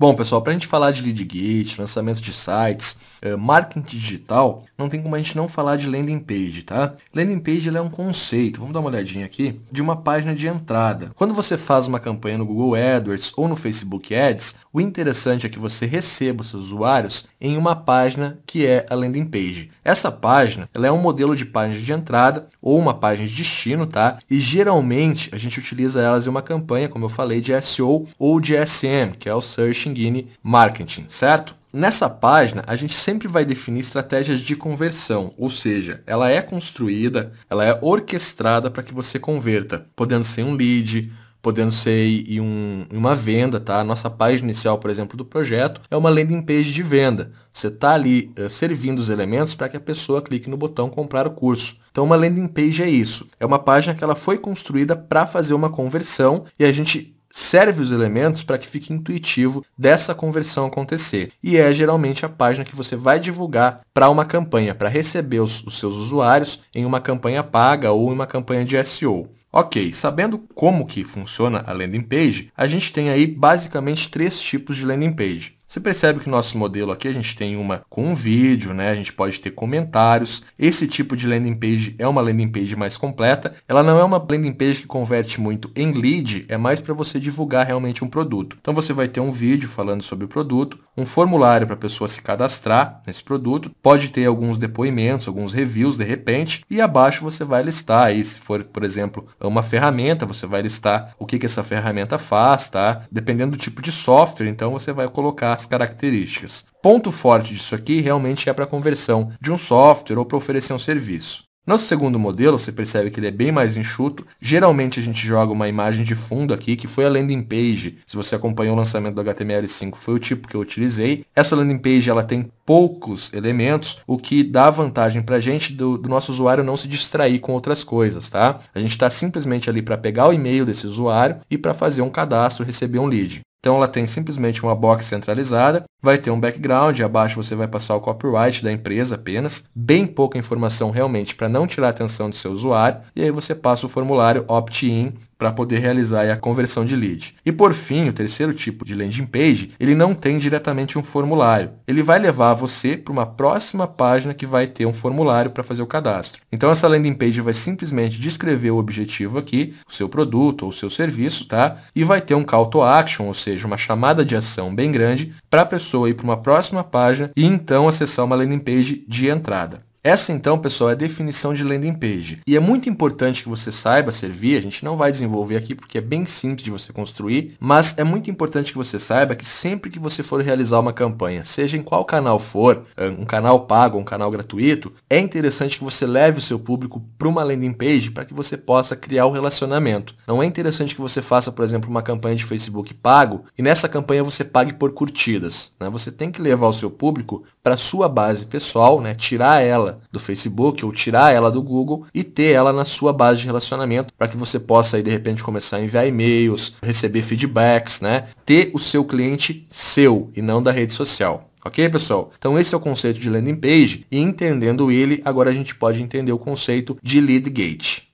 Bom, pessoal, para a gente falar de lead gate, lançamento de sites, eh, marketing digital, não tem como a gente não falar de landing page, tá? Landing page é um conceito, vamos dar uma olhadinha aqui, de uma página de entrada. Quando você faz uma campanha no Google AdWords ou no Facebook Ads, o interessante é que você receba os seus usuários em uma página que é a landing page. Essa página, ela é um modelo de página de entrada ou uma página de destino, tá? E geralmente a gente utiliza elas em uma campanha, como eu falei, de SEO ou de SM, que é o Search Marketing Marketing, certo? Nessa página, a gente sempre vai definir estratégias de conversão, ou seja, ela é construída, ela é orquestrada para que você converta, podendo ser um lead, podendo ser em um, uma venda, tá? A nossa página inicial, por exemplo, do projeto é uma landing page de venda. Você está ali eh, servindo os elementos para que a pessoa clique no botão comprar o curso. Então, uma landing page é isso. É uma página que ela foi construída para fazer uma conversão e a gente serve os elementos para que fique intuitivo dessa conversão acontecer. E é geralmente a página que você vai divulgar para uma campanha, para receber os, os seus usuários em uma campanha paga ou em uma campanha de SEO. Ok, sabendo como que funciona a landing page, a gente tem aí basicamente três tipos de landing page. Você percebe que nosso modelo aqui a gente tem uma com um vídeo, né? A gente pode ter comentários. Esse tipo de landing page é uma landing page mais completa. Ela não é uma landing page que converte muito em lead, é mais para você divulgar realmente um produto. Então você vai ter um vídeo falando sobre o produto, um formulário para a pessoa se cadastrar nesse produto, pode ter alguns depoimentos, alguns reviews de repente, e abaixo você vai listar aí, se for, por exemplo, uma ferramenta, você vai listar o que, que essa ferramenta faz, tá? Dependendo do tipo de software, então você vai colocar as características. Ponto forte disso aqui realmente é para conversão de um software ou para oferecer um serviço. Nosso segundo modelo, você percebe que ele é bem mais enxuto. Geralmente a gente joga uma imagem de fundo aqui, que foi a landing page. Se você acompanhou o lançamento do HTML5, foi o tipo que eu utilizei. Essa landing page ela tem poucos elementos, o que dá vantagem para a gente do, do, nosso usuário não se distrair com outras coisas, tá? A gente está simplesmente ali para pegar o e-mail desse usuário e para fazer um cadastro, receber um lead. Então ela tem simplesmente uma box centralizada, vai ter um background, abaixo você vai passar o copyright da empresa apenas, bem pouca informação realmente para não tirar a atenção do seu usuário, e aí você passa o formulário opt-in para poder realizar a conversão de lead. E por fim, o terceiro tipo de landing page, ele não tem diretamente um formulário. Ele vai levar você para uma próxima página que vai ter um formulário para fazer o cadastro. Então essa landing page vai simplesmente descrever o objetivo aqui, o seu produto ou o seu serviço, tá? E vai ter um call to action, ou seja, uma chamada de ação bem grande para a pessoa ir para uma próxima página e então acessar uma landing page de entrada. Essa então, pessoal, é a definição de landing page. E é muito importante que você saiba servir, a gente não vai desenvolver aqui porque é bem simples de você construir, mas é muito importante que você saiba que sempre que você for realizar uma campanha, seja em qual canal for, um canal pago, um canal gratuito, é interessante que você leve o seu público para uma landing page para que você possa criar o um relacionamento. Não é interessante que você faça, por exemplo, uma campanha de Facebook pago e nessa campanha você pague por curtidas. Né? Você tem que levar o seu público para sua base pessoal, né? tirar ela ela do Facebook ou tirar ela do Google e ter ela na sua base de relacionamento para que você possa aí de repente começar a enviar e-mails, receber feedbacks, né? Ter o seu cliente seu e não da rede social. Ok, pessoal? Então esse é o conceito de landing page e entendendo ele, agora a gente pode entender o conceito de lead gate.